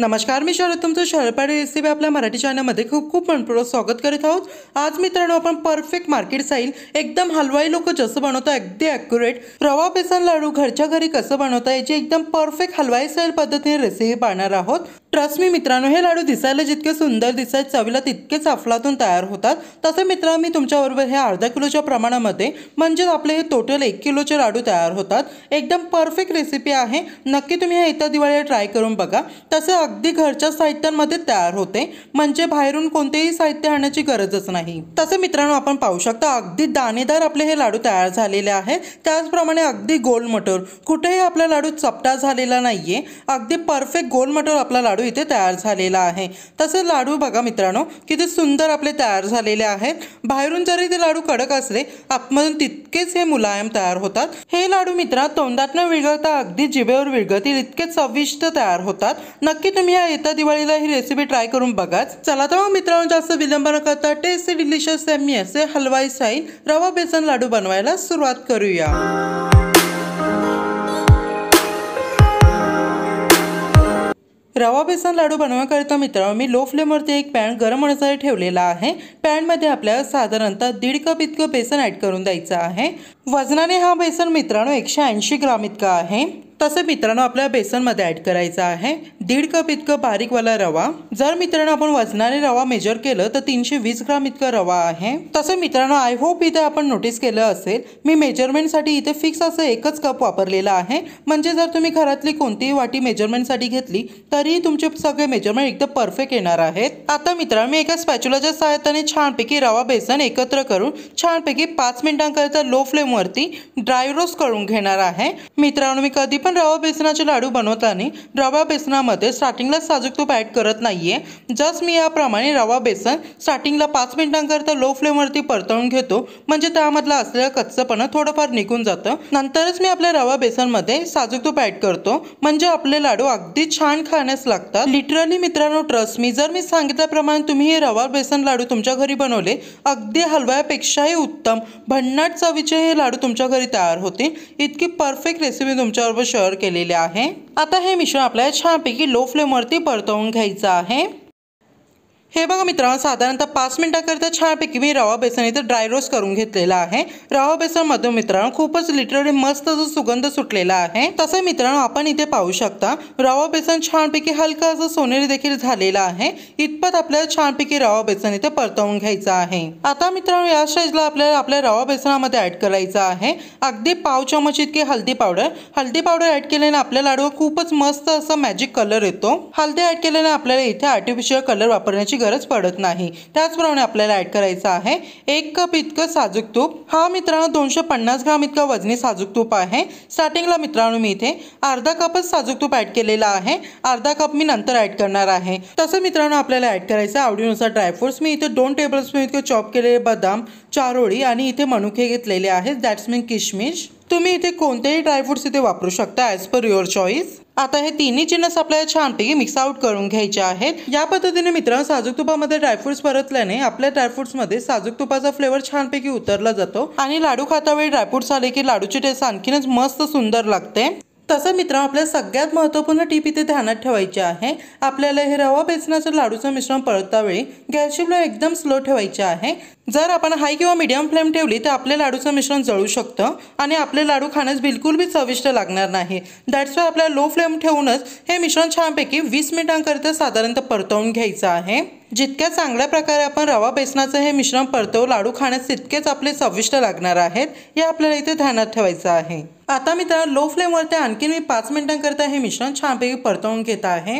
नमस्कार मी शरद तुमचं शहरपाडी रेसिपी आपल्या मराठी चॅनलमध्ये खूप खूप मनपूर्वक स्वागत करीत आहोत आज मित्रांनो आपण परफेक्ट मार्केट साईल एकदम हलवाई लोक जसं बनवतो अगदी ॲक्युरेट रवा बेसन लाडू घरच्या घरी कसं बनवता याची एकदम परफेक्ट हलवाई साईल पद्धतीने रेसिपी पाहणार आहोत ट्रस्ट मी मित्रांनो हे लाडू दिसायला जितके सुंदर दिसायचे चवीला तितकेच अफलातून तयार होतात तसे मित्रांनो मी तुमच्याबरोबर हे अर्धा किलोच्या प्रमाणामध्ये म्हणजेच आपले हे टोटल एक किलोचे लाडू तयार होतात एकदम परफेक्ट रेसिपी आहे नक्की तुम्ही हे येत्या दिवाळीला ट्राय करून बघा तसे अगदी घरच्या साहित्यांमध्ये तयार होते म्हणजे बाहेरून कोणतेही साहित्य आणण्याची गरजच नाही तसे मित्रांनो आपण पाहू शकता अगदी दाणेदार आपले हे लाडू तयार झालेले आहेत त्याचप्रमाणे अगदी गोल मटर कुठेही आपला लाडू चपटा झालेला नाहीये अगदी परफेक्ट गोल मटर आपला लाडू इथे तयार झालेला आहे तसे लाडू बघा मित्रांनो किती सुंदर आपले तयार झालेले आहेत बाहेरून जरी ते लाडू कडक असले आतमधून तितकेच हे मुलायम तयार होतात हे लाडू मित्रा तोंडात न विरघळता अगदी जिभेवर विळगतील इतकेच चविष्ट तयार होतात नक्की तुम्ही या येत्या दिवाळीला ही रेसिपी ट्राय करून बघाच चला तर मग मित्रांनो जास्त विलंब न करता टेस्ट डिलिशियस सेमी असे हलवाई स्टाईल रवा बेसन लाडू बनवायला सुरुवात करूया रवा बेसन लाडू बनवण्याकरिता मित्रांनो मी लो फ्लेमवरती एक पॅन गरम होण्यासाठी ठेवलेला आहे पॅनमध्ये आपल्याला साधारणतः दीड कप इतकं बेसन ॲड करून द्यायचं आहे वजनाने हा बेसन मित्रांनो एकशे ऐंशी ग्राम इतका आहे तसं मित्रांनो आपल्या बेसनमध्ये ॲड करायचं आहे दीड कप इतकं बारीकवाला रवा जर मित्रांनो आपण वजनाने रवा मेजर केलं तर तीनशे वीस ग्राम इतकं रवा आहे तसं मित्रांनो आय होप इथे आपण नोटीस केलं असेल मी मेजरमेंटसाठी इथे फिक्स असं एकच कप वापरलेला आहे म्हणजे जर तुम्ही घरातली कोणतीही वाटी मेजरमेंटसाठी घेतली तरीही तुमचे सगळे मेजरमेंट एकदम परफेक्ट येणार आहेत आता मित्रांनो मी एका स्पॅच्युलाच्या सहाय्याने छानपैकी रवा बेसन एकत्र करून छानपैकी पाच मिनिटांकरिता लो फ्लेमवरती ड्राय रोस्ट करून घेणार आहे मित्रांनो मी कधी पण आपण रवा बेसनाचे लाडू बनवताना रवा बेसनामध्ये स्टार्टिंगला साजूक तूप ॲड करत नाही आहे जस्ट मी याप्रमाणे रवा बेसन स्टार्टिंगला पाच मिनिटांकरता लो फ्लेमवरती परतवून घेतो म्हणजे त्यामधला असलेलं कच्चपणं थोडंफार निघून जातं नंतरच मी आपल्या रवा बेसनमध्ये साजूक तूप ॲड करतो म्हणजे आपले लाडू अगदी छान खाण्यास लागतात लिटरली मित्रांनो ट्रस्ट मी जर मी सांगितल्याप्रमाणे तुम्ही हे रवा बेसन लाडू तुमच्या घरी बनवले अगदी हलव्यापेक्षाही उत्तम भन्नाट चवीचे हे लाडू तुमच्या घरी तयार होतील इतकी परफेक्ट रेसिपी तुमच्यावर शेअर केलेले आहे आता हे मिश्रण आपल्याला छानपैकी लो फ्लेमवरती परतवून घ्यायचं आहे हे बघा मित्रांनो साधारणतः पाच छान छानपैकी मी रवा बेसन इथं ड्राय रोस्ट करून घेतलेला आहे रवा बेसन बेसनमधून मित्रांनो खूपच लिटरली मस्त असा सुगंध सुटलेला आहे तसं मित्रांनो आपण इथे पाहू शकता रवा बेसन छानपैकी हलका असं सोनेरी देखील झालेला आहे इतपत आपल्याला छानपैकी रवा बेसन इथे परतवून घ्यायचं आहे आता मित्रांनो या स्टेजला आपल्याला आपल्या रवा बेसनामध्ये ऍड करायचं आहे अगदी पाव चमच इतकी हल्दी पावडर हल्दी पावडर ऍड केल्याने आपल्या लाडूवर खूपच मस्त असा मॅजिक कलर येतो हल्दी ऍड केल्याने आपल्याला इथे आर्टिफिशियल कलर वापरण्याची गरज पडत नाही त्याचप्रमाणे आपल्याला ॲड करायचं आहे एक कप इतकं साजूक तूप हा मित्रांनो दोनशे पन्नास ग्राम इतकं वजनी साजूक तूप आहे स्टार्टिंगला मित्रांनो मी इथे अर्धा कपच साजूक तूप ॲड केलेला आहे अर्धा कप मी नंतर ॲड करणार आहे तसं मित्रांनो आपल्याला ॲड करायचं आवडीनुसार ड्रायफ्रुट्स मी इथे दोन टेबल स्पून इतके चॉप केलेले बदाम चारोळी आणि इथे मनुके घेतलेले आहेत दॅट्स मीन किशमिश तुम्ही इथे कोणतेही ड्रायफ्रुट्स इथे वापरू शकता ॲज पर युअर चॉईस आता हे तिन्ही चिनस आपल्याला छानपैकी मिक्स आउट करून घ्यायचे आहेत या पद्धतीने मित्रांनो साजूक तुपामध्ये ड्रायफ्रुट्स परतल्याने आपल्या मध्ये साजूक तुपाचा फ्लेवर छानपैकी उतरला जातो आणि लाडू खातावेळी ड्रायफ्रुट्स आले की लाडूची टेस्ट आणखीनच मस्त सुंदर लागते तसं मित्रांनो आपल्या सगळ्यात महत्वपूर्ण टीप इथे ध्यानात ठेवायची आहे आपल्याला हे रवा बेसनाचं लाडूचं मिश्रण पळतावेळी गॅस एकदम स्लो ठेवायचे आहे जर आपण हाय किंवा मीडियम फ्लेम ठेवली तर आपले लाडूचं मिश्रण जळू शकतं आणि आपले लाडू खाण्यास बिलकुल बी चविष्ट लागणार नाही दॅट्स वाय आपल्याला लो फ्लेम ठेवूनच हे मिश्रण छानपैकी वीस मिनिटांकरिता साधारणतः परतवून घ्यायचं आहे जितक्या चांगल्या प्रकारे आपण रवा बेसनाचं हे मिश्रण परतव लाडू खाण्यास तितकेच आपले चविष्ट लागणार आहेत हे आपल्याला इथे ध्यानात ठेवायचं आहे आता मित्रांनो लो फ्लेमवरती आणखीन मी पाच मिनिटांकरिता हे मिश्रण छानपैकी परतवून घेत आहे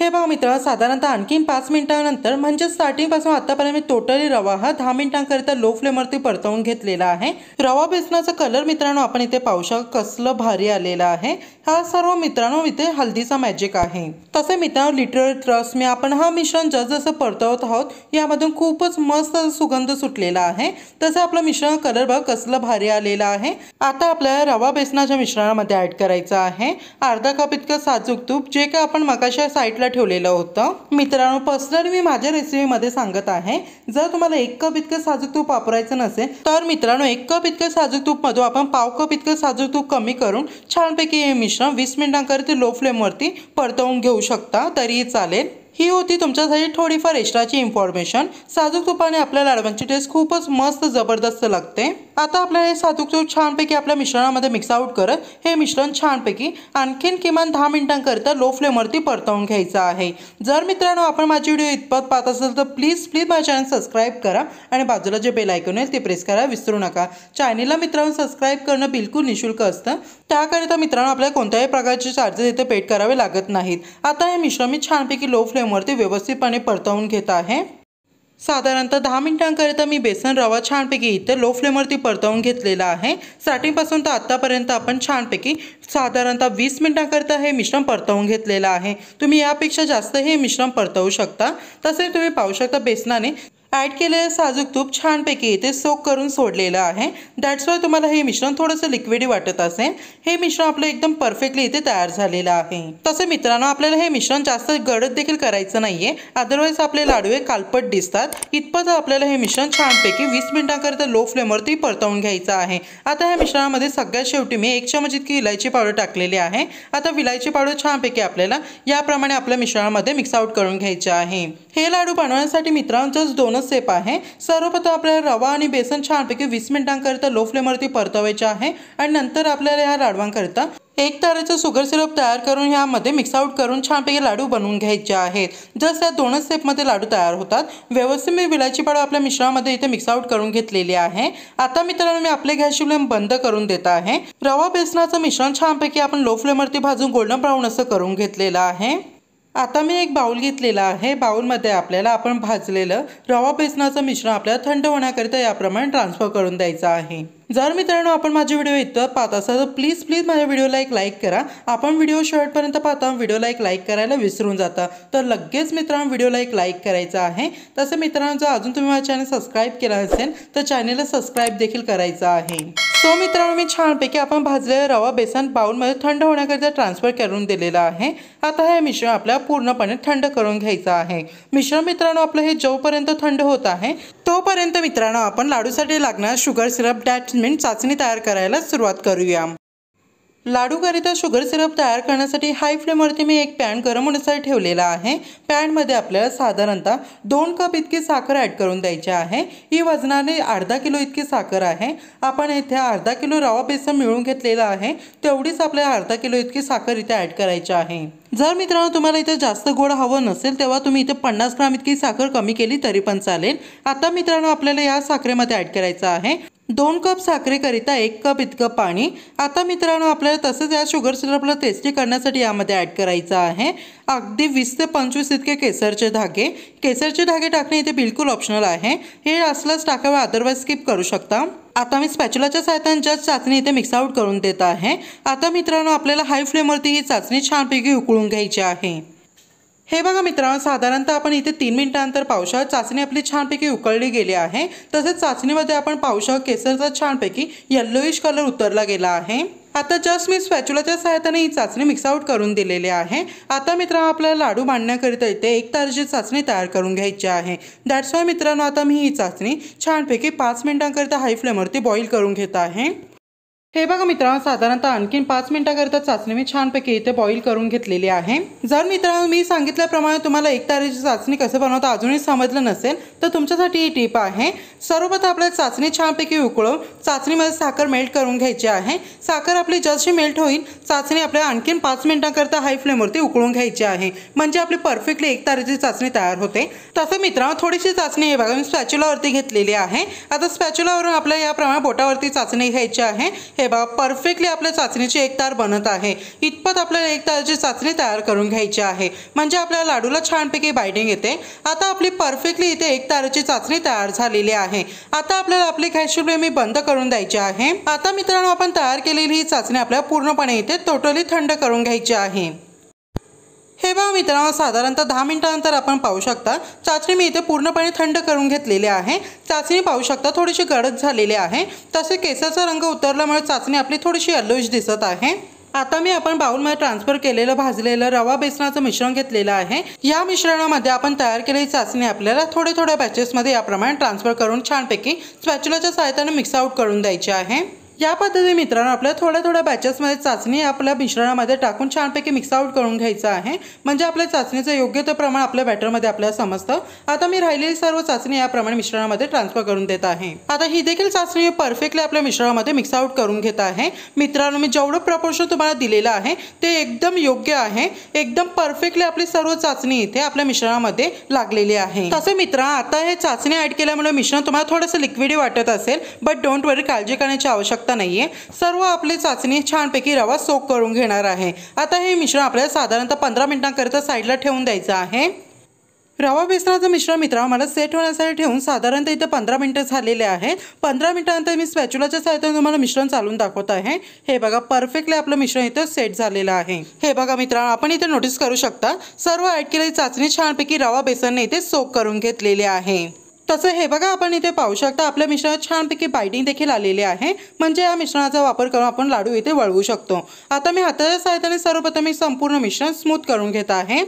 हे बघा मित्र साधारणतः आणखीन पाच मिनिटांनंतर म्हणजे स्टार्टिंगपासून आतापर्यंत मी टोटली रवा हा दहा मिनिटांकरिता लो फ्लेमवरती परतवून घेतलेला आहे रवा बेसनाचा कलर मित्रांनो आपण इथे पाहू शकतो कसलं भारी आलेला आहे हा सर्व मित्रांनो इथे हल्दीचा मॅजिक आहे तसे मित्रांनो लिटर ट्रस्ट मी आपण हा मिश्रण जसजसं परतवत आहोत यामधून खूपच मस्त सुगंध सुटलेला आहे तसं आपलं मिश्रण कलर बघ कसलं भारी आलेला आहे आता आपल्याला रवा बेसनाच्या मिश्रणामध्ये ऍड करायचं आहे अर्धा कप इतकं साजूक तूप जे काय आपण मकाशा साईडला साईडला ठेवलेलं होतं मित्रांनो पर्सनल मी माझ्या रेसिपीमध्ये सांगत आहे जर तुम्हाला एक कप इतकं साजूक तूप वापरायचं नसेल तर मित्रांनो एक कप इतकं साजूक तूपमधून आपण पाव कप इतकं साजूक तूप कमी करून छानपैकी हे मिश्रण वीस मिनिटांकरिता लो फ्लेमवरती परतवून घेऊ शकता तरीही चालेल ही होती तुमच्यासाठी थोडीफार एक्स्ट्राची इन्फॉर्मेशन साजूक तुपाने आपल्या लाडवांची टेस्ट खूपच मस्त जबरदस्त लागते आता आपल्याला हे साधू तूप छानपैकी आपल्या मिश्रणामध्ये मिक्स आउट करत हे मिश्रण छानपैकी आणखीन किमान दहा मिनिटांकरिता लो फ्लेमवरती परतवून घ्यायचं आहे जर मित्रांनो आपण माझी व्हिडिओ इतपत पाहत असेल तर प्लीज प्लीज माझ्या चॅनल सबस्क्राईब करा आणि बाजूला जे बेल ऐकून येईल ते प्रेस करायला विसरू नका चॅनेलला मित्रांनो सबस्क्राईब करणं बिलकुल निशुल्क असतं त्याकरिता मित्रांनो आपल्याला कोणत्याही प्रकारचे चार्जेस इथे पेड करावे लागत नाहीत आता हे मिश्रण मी छानपैकी लो फ्लेमवरती व्यवस्थितपणे परतवून घेत आहे साधारणतः दहा मिनिटांकरिता मी बेसन रवा छानपैकी इथे लो फ्लेमवरती परतवून घेतलेला आहे स्टार्टिंगपासून तर आत्तापर्यंत आपण छानपैकी साधारणतः वीस मिनिटांकरिता हे मिश्रण परतवून घेतलेलं आहे तुम्ही यापेक्षा जास्त हे मिश्रण परतवू शकता तसेच तुम्ही पाहू शकता बेसनाने ॲड केलेलं साजूक तूप छानपैकी इथे सोक करून सोडलेलं आहे दॅट्स वाय तुम्हाला हे मिश्रण थोडंसं लिक्विड वाटत असेल हे मिश्रण आपलं एकदम परफेक्टली इथे तयार झालेलं आहे तसे मित्रांनो आपल्याला हे मिश्रण जास्त गडद देखील करायचं नाहीये अदरवाईज आपले लाडू हे कालपट दिसतात इतपत आपल्याला हे मिश्रण छानपैकी वीस मिनिटांकरिता लो फ्लेमवरती परतवून घ्यायचं आहे आता ह्या मिश्रणामध्ये सगळ्यात शेवटी मी एक चमच इतकी इलायची पावडर टाकलेली आहे आता विलायची पावडर छानपैकी आपल्याला याप्रमाणे आपल्या मिश्रणामध्ये मिक्स आउट करून घ्यायचे आहे हे लाडू बनवण्यासाठी मित्रांचं दोनच सेप आहे सर्वप्रथम आपल्याला रवा आणि बेसन छानपैकी वीस मिनिटांकरिता लो फ्लेमवरती परतवायचे आहे आणि नंतर आपल्याला ह्या लाडवांकरिता एक ताराचं शुगर सिरप तयार करून ह्यामध्ये मिक्स आउट करून छानपैकी लाडू बनवून घ्यायचे आहेत जस या दोनच स्टेपमध्ये लाडू तयार होतात व्यवस्थित मी विलायची पाडू आपल्या मिश्रणामध्ये इथे मिक्स आउट करून घेतलेली आहे आता मित्रांनो मी आपले गॅस फ्लेम बंद करून देत आहे रवा बेसनाचं मिश्रण छानपैकी आपण लो फ्लेमवरती भाजून गोल्डन ब्राऊन असं करून घेतलेलं आहे आता मी एक बाऊल घेतलेला आहे बाऊलमध्ये आपल्याला आपण भाजलेलं रवा बेसनाचं मिश्रण आपल्याला थंड होण्याकरिता याप्रमाणे ट्रान्सफर करून द्यायचं आहे जर मित्रांनो आपण माझे व्हिडिओ इथं पाहत असाल तर प्लीज प्लीज माझ्या व्हिडिओला एक लाईक करा आपण व्हिडिओ शेवटपर्यंत पाहता व्हिडिओला एक लाईक करायला विसरून जाता तर लगेच मित्रांनो व्हिडिओला एक लाईक करायचा आहे तसं मित्रांनो जर अजून तुम्ही माझ्या चॅनल सबस्क्राईब केला असेल तर चॅनलला सबस्क्राईब देखील करायचं आहे सो मित्रांनो मी छानपैकी आपण भाजलेला रवा बेसन बाउलमध्ये थंड होण्याकरिता ट्रान्सफर करून दिलेला आहे आता हे मिश्रण आपल्याला पूर्णपणे थंड करून घ्यायचं आहे मिश्रण मित्रांनो आपलं हे जोपर्यंत थंड होत आहे तोपर्यंत मित्रांनो आपण लाडूसाठी लागणार शुगर सिरप डॅटमेंट चाचणी तयार करायला सुरुवात करूया लाडूकरिता शुगर सिरप तयार करण्यासाठी हाय फ्लेमवरती मी एक पॅन गरम होण्यासाठी ठेवलेला आहे पॅनमध्ये आपल्याला साधारणतः दोन कप इतकी साखर ॲड करून द्यायची आहे ही वजनाने अर्धा किलो इतकी साखर आहे आपण इथे अर्धा किलो रवा बेसन मिळून घेतलेला आहे तेवढीच आपल्याला अर्धा किलो इतकी साखर इथे ॲड करायची आहे जर मित्रांनो तुम्हाला इथे जास्त गोड हवं नसेल तेव्हा तुम्ही इथे पन्नास ग्राम इतकी साखर कमी केली तरी पण चालेल आता मित्रांनो आपल्याला या साखरेमध्ये ॲड करायचं आहे दोन कप साखरेकरिता एक कप इतकं पाणी आता मित्रांनो आपल्याला तसंच या शुगर सिरपला टेस्टी करण्यासाठी यामध्ये ॲड करायचं आहे अगदी वीस ते पंचवीस इतके केसरचे धागे केसरचे धागे टाकणे इथे बिलकुल ऑप्शनल आहे हे असलंच टाकावं अदरवाईज स्किप करू शकता आता मी स्पॅच्युलाच्या सहाय्याने जस्ट चाचणी इथे मिक्स करून देत आहे आता मित्रांनो आपल्याला हाय फ्लेमवरती ही चाचणी छानपैकी उकळून घ्यायची आहे हे बघा मित्रांनो साधारणतः आपण इथे तीन मिनिटानंतर पाहू चाचणी आपली छानपैकी उकळली गेली आहे तसेच चाचणीमध्ये आपण पाहू केसरचा छानपैकी येल्लोइश कलर उतरला गेला आहे आता जस्ट मी स्पॅच्युलाच्या सहाय्याने ही चाचणी मिक्स करून दिलेली आहे आता मित्रांनो आपल्याला लाडू बांधण्याकरिता इथे एक तारची चाचणी तयार करून घ्यायची आहे दॅट्स वाय मित्रांनो आता मी ही चाचणी छानपैकी पाच मिनिटांकरिता हाय फ्लेमवरती बॉईल करून घेत आहे हे बघा मित्रांनो साधारणतः आणखीन पाच मिनिटाकरता चाचणी मी छानपैकी इथे बॉईल करून घेतलेली आहे जर मित्रांनो मी सांगितल्याप्रमाणे तुम्हाला एक तारेची चाचणी कसं बनवतं अजूनही समजलं नसेल तर तुमच्यासाठी ही टीप आहे सर्वप्रथम आपल्याला चाचणी छानपैकी उकळून चाचणीमध्ये साखर मेल्ट करून घ्यायची आहे साखर आपली जशी मेल्ट होईल चाचणी आपल्या आणखीन पाच मिनिटांकरता हाय फ्लेमवरती उकळून घ्यायची आहे म्हणजे आपली परफेक्टली एक तारेची चाचणी तयार होते तसं मित्रांनो थोडीशी चाचणी हे बघा मी स्पॅच्युलावरती घेतलेली आहे आता स्पॅच्युलावरून आपल्याला याप्रमाणे बोटावरती चाचणी घ्यायची आहे हे बघा परफेक्टली आपल्या चाचणीची एक तार बनत आहे इतपत आपल्याला एक तारची चाचणी तयार करून घ्यायची आहे म्हणजे आपल्या लाडूला छानपैकी बायडिंग येते आता आपली परफेक्टली इथे एक ताराची चाचणी तयार झालेली आहे आता आपल्याला आपली गॅसची फ्लेम बंद करून द्यायची आहे आता मित्रांनो आपण तयार केलेली ही चाचणी आपल्याला पूर्णपणे इथे टोटली थंड करून घ्यायची आहे हे बघा मित्रांनो साधारणतः दहा मिनटानंतर आपण पाहू शकता चाचणी मी इथे पूर्णपणे थंड करून घेतलेली आहे चाचणी पाहू शकता थोडीशी गडद झालेली आहे तसे केसाचा रंग उतरल्यामुळे चाचणी आपली थोडीशी यल्लोश दिसत आहे आता मी आपण बाऊलमध्ये ट्रान्सफर केलेलं भाजलेलं रवा बेसनाचं मिश्रण घेतलेलं आहे या मिश्रणामध्ये आपण तयार केलेली चाचणी आपल्याला थोडे थोड्या बॅचेसमध्ये याप्रमाणे ट्रान्सफर करून छानपैकी स्पॅच्युलाच्या सहाय्याने मिक्स आउट करून द्यायची आहे या पद्धतीने मित्रांनो आपल्या थोड्या थोड्या बॅचेसमध्ये चाचणी आपल्या मिश्रणामध्ये टाकून छानपैकी मिक्स आउट करून घ्यायचं आहे म्हणजे आपल्या चाचणीचं योग्य ते प्रमाण आपल्या बॅटरमध्ये आपल्याला समजतं आता मी राहिलेली सर्व चाचणी याप्रमाणे मिश्रणामध्ये ट्रान्सफर करून देत आहे आता ही देखील चाचणी परफेक्टली आपल्या मिश्रणामध्ये मिक्स आउट करून घेत आहे मित्रांनो मी जेवढं प्रपोर्शन तुम्हाला दिलेलं आहे ते एकदम योग्य आहे एकदम परफेक्टली आपली सर्व चाचणी इथे आपल्या मिश्रणामध्ये लागलेली आहे तसे मित्र आता हे चाचणी ऍड केल्यामुळे मिश्रण तुम्हाला थोडंसं लिक्विडी वाटत असेल बट डोंट वरी काळजी करण्याची आवश्यकता आवश्यकता नाही आहे सर्व आपली चाचणी छानपैकी रवा सोक करून घेणार आहे आता हे मिश्रण आपल्याला साधारणतः पंधरा मिनिटांकरिता साईडला ठेवून द्यायचं आहे रवा बेसनाचं मिश्रण मित्रा मला सेट होण्यासाठी ठेवून साधारणतः इथं पंधरा मिनटं झालेले आहेत पंधरा मिनटानंतर मी स्पॅच्युलाच्या सहाय्याने तुम्हाला मिश्रण चालून दाखवत आहे हे बघा परफेक्टली आपलं मिश्रण इथं सेट झालेलं आहे हे बघा मित्रांनो आपण इथे नोटीस करू शकता सर्व ॲड केलेली चाचणी छानपैकी रवा बेसनने इथे सोक करून घेतलेली आहे तसं हे बघा आपण इथे पाहू शकता आपल्या मिश्रणात छानपैकी बायडिंग देखील आलेले आहे म्हणजे या मिश्रणाचा वापर करून आपण लाडू इथे वळवू शकतो आता मी हाताच्या सहाय्याने सर्वप्रथम मी संपूर्ण मिश्रण स्मूथ करून घेत आहे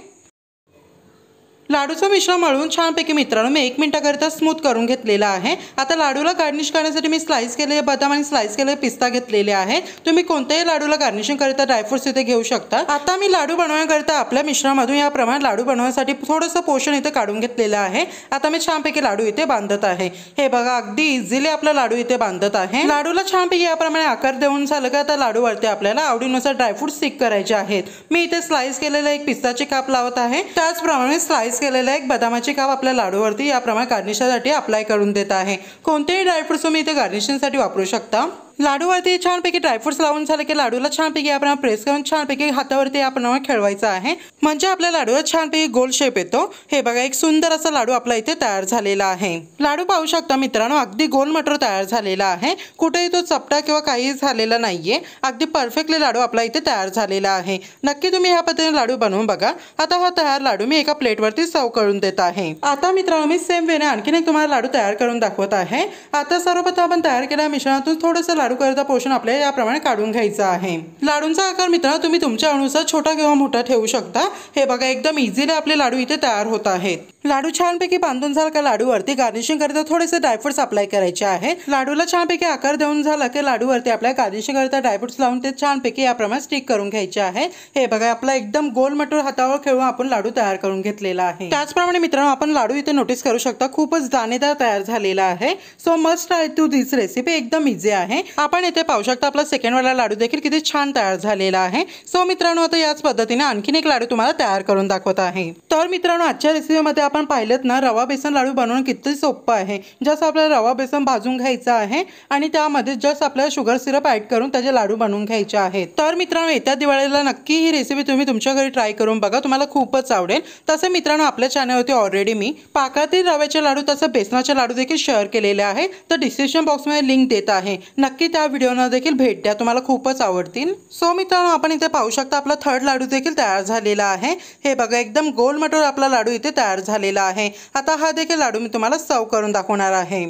लाडूचं मिश्रण मळून छानपैकी मित्रांनो मी एक मिनिटाकरिता स्मूथ करून घेतलेला आहे आता लाडूला गार्निश करण्यासाठी मी स्लाइस केलेले बदाम आणि स्लाइस केलेले पिस्ता घेतलेले आहेत तुम्ही कोणत्याही लाडूला गार्निशिंग करता ड्रायफ्रुट्स इथे घेऊ शकता आता मी लाडू बनवण्याकरिता आपल्या मिश्रणामधून या प्रमाणात लाडू बनवण्यासाठी थोडंसं पोषण इथे काढून घेतलेलं आहे आता मी छानपैकी लाडू इथे बांधत आहे हे बघा अगदी इझिली आपला लाडू इथे बांधत आहे लाडूला छानपैकी याप्रमाणे आकार देऊन झालं का आता वरती आपल्याला आवडीनुसार ड्रायफ्रुट्स स्टिक करायचे आहेत मी इथे स्लाइस केलेले एक पिस्ताचे काप लावत आहे त्याचप्रमाणे स्लाइस स्लाइस केलेलं एक बदामाची काप आपल्या लाडूवरती याप्रमाणे गार्निशसाठी अप्लाय करून देत आहे कोणतेही ड्रायफ्रूट्स तुम्ही इथे गार्निशिंगसाठी वापरू शकता लाडूवरती छानपैकी ड्रायफ्रुट्स लावून झाले की लाडूला छानपैकी आपण प्रेस करून छानपैकी हातावरती आपण खेळवायचा आहे म्हणजे आपल्या लाडूला छानपैकी गोल शेप येतो हे बघा एक सुंदर असा लाडू आपला इथे तयार झालेला आहे लाडू पाहू शकता मित्रांनो अगदी गोल मटर तयार झालेला आहे कुठेही तो चपटा किंवा काही झालेला नाहीये अगदी परफेक्टली लाडू आपला इथे तयार झालेला आहे नक्की तुम्ही ह्या पद्धतीने लाडू बनवून बघा आता हा तयार लाडू मी एका प्लेटवरती सर्व करून देत आहे आता मित्रांनो मी सेम वेने आणखीन एक तुम्हाला लाडू तयार करून दाखवत आहे आता सर्वप्रथम आपण तयार केलेल्या मिश्रणातून थोडंसं लाडू करता पोर्शन आपल्याला याप्रमाणे काढून घ्यायचं आहे लाडूंचा आकार मित्रांनो तुम्ही तुमच्या अनुसार छोटा किंवा मोठा ठेवू शकता हे बघा एकदम इझिली आपले लाडू इथे तयार होत आहेत लाडू छानपैकी बांधून झाला का लाडूवरती गार्निशिंग करता थोडेसे ड्रायफ्रुट्स अप्लाय करायचे आहे लाडूला छानपैकी आकार देऊन झाला की लाडूवरती आपल्या गार्निशिंग करता ड्रायफ्रुट्स लावून ते छानपैकी याप्रमाणे स्टिक करून घ्यायचे आहे हे बघा आपला एकदम गोल मटोर हातावर खेळून आपण लाडू तयार करून घेतलेला आहे त्याचप्रमाणे मित्रांनो आपण लाडू इथे नोटीस करू शकता खूपच दाणेदार तयार झालेला आहे so must try to this recipe एकदम इझी आहे आपण येथे पाहू शकता आपला सेकंड वाला लाडू देखील किती छान तयार झालेला आहे सो मित्रांनो आता याच पद्धतीने आणखीन एक लाडू तुम्हाला तयार करून दाखवत आहे तर मित्रांनो आजच्या रेसिपीमध्ये आपण पाहिलं ना रवा बेसन लाडू बनवून किती सोपं आहे जसं आपल्याला रवा बेसन भाजून घ्यायचा आहे आणि त्यामध्ये जस्ट आपल्याला शुगर सिरप ऍड करून त्याचे लाडू बनवून घ्यायचे आहेत तर मित्रांनो येत्या दिवाळीला नक्की ही रेसिपी तुम्ही तुमच्या घरी ट्राय करून बघा तुम्हाला खूपच आवडेल तसं मित्रांनो आपल्या चॅनलवरती ऑलरेडी मी पाकातील रव्याचे लाडू तसं बेसनाचे लाडू देखील शेअर केलेले आहे तर डिस्क्रिप्शन बॉक्समध्ये लिंक देत आहे नक्की नक्की त्या व्हिडिओना देखील भेट द्या तुम्हाला खूपच आवडतील सो मित्रांनो आपण इथे पाहू शकता आपला थर्ड लाडू देखील तयार झालेला आहे हे बघा एकदम गोल मटोर आपला लाडू इथे तयार झालेला आहे आता हा देखील लाडू मी तुम्हाला सर्व करून दाखवणार आहे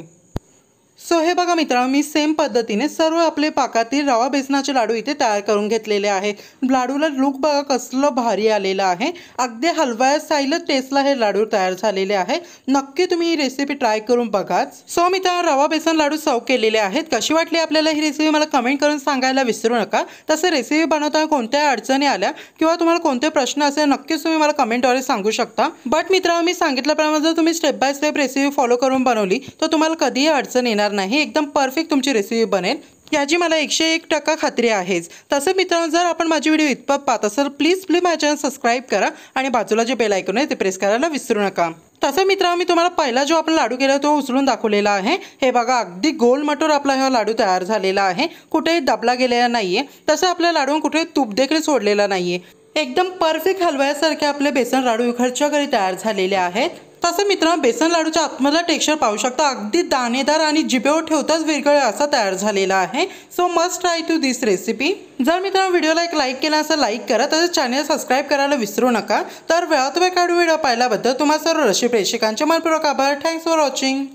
सो हे बघा मित्रांनो मी सेम पद्धतीने सर्व आपले पाकातील रवा बेसनाचे लाडू इथे तयार करून घेतलेले आहे लाडूला लूक बघा कसलं भारी आलेलं आहे अगदी हलवाया साईलच टेस्टला हे लाडू तयार झालेले आहे नक्की तुम्ही ही रेसिपी ट्राय करून बघा सो मित्रांनो रवा बेसन लाडू सर्व केलेले आहेत कशी वाटली आपल्याला ही रेसिपी मला कमेंट करून सांगायला विसरू नका तसं रेसिपी बनवताना कोणत्या अडचणी आल्या किंवा तुम्हाला कोणते प्रश्न असेल नक्कीच तुम्ही मला कमेंटद्वारे सांगू शकता बट मित्रांनो मी सांगितल्याप्रमाणे जर तुम्ही step by step recipe follow करून बनवली तर तुम्हाला कधीही अडचण येणार येणार नाही एकदम परफेक्ट तुमची रेसिपी बनेल याची मला एकशे एक टक्का खात्री आहेच तसं मित्रांनो जर आपण माझी व्हिडिओ इतपत पाहत असाल प्लीज प्लीज माझ्या चॅनल सबस्क्राईब करा आणि बाजूला जे बेल ऐकून आहे ते प्रेस करायला विसरू नका तसं मित्रांनो मी तुम्हाला पहिला जो आपण लाडू केला तो उचलून दाखवलेला आहे हे बघा अगदी गोल मटोर आपला हा लाडू तयार झालेला आहे कुठेही दबला गेलेला नाहीये तसं आपल्या लाडू कुठे तूप देखील सोडलेला नाहीये एकदम परफेक्ट हलव्यासारखे आपले बेसन लाडू घरच्या घरी तयार झालेले आहेत तसं मित्रांनो बेसन लाडूच्या आतमधला टेक्स्चर पाहू शकता अगदी दाणेदार आणि जिभेवर ठेवताच विरगळ असा तयार झालेला आहे so must try to this recipe जर मित्रांनो व्हिडिओला एक लाईक केला असं लाईक करा तसंच चॅनल सबस्क्राईब करायला विसरू नका तर वेळात वेळ काढू व्हिडिओ पाहिल्याबद्दल तुम्हाला सर्व रशी प्रेक्षकांचे मनपूर्वक आभार थँक्स फॉर वॉचिंग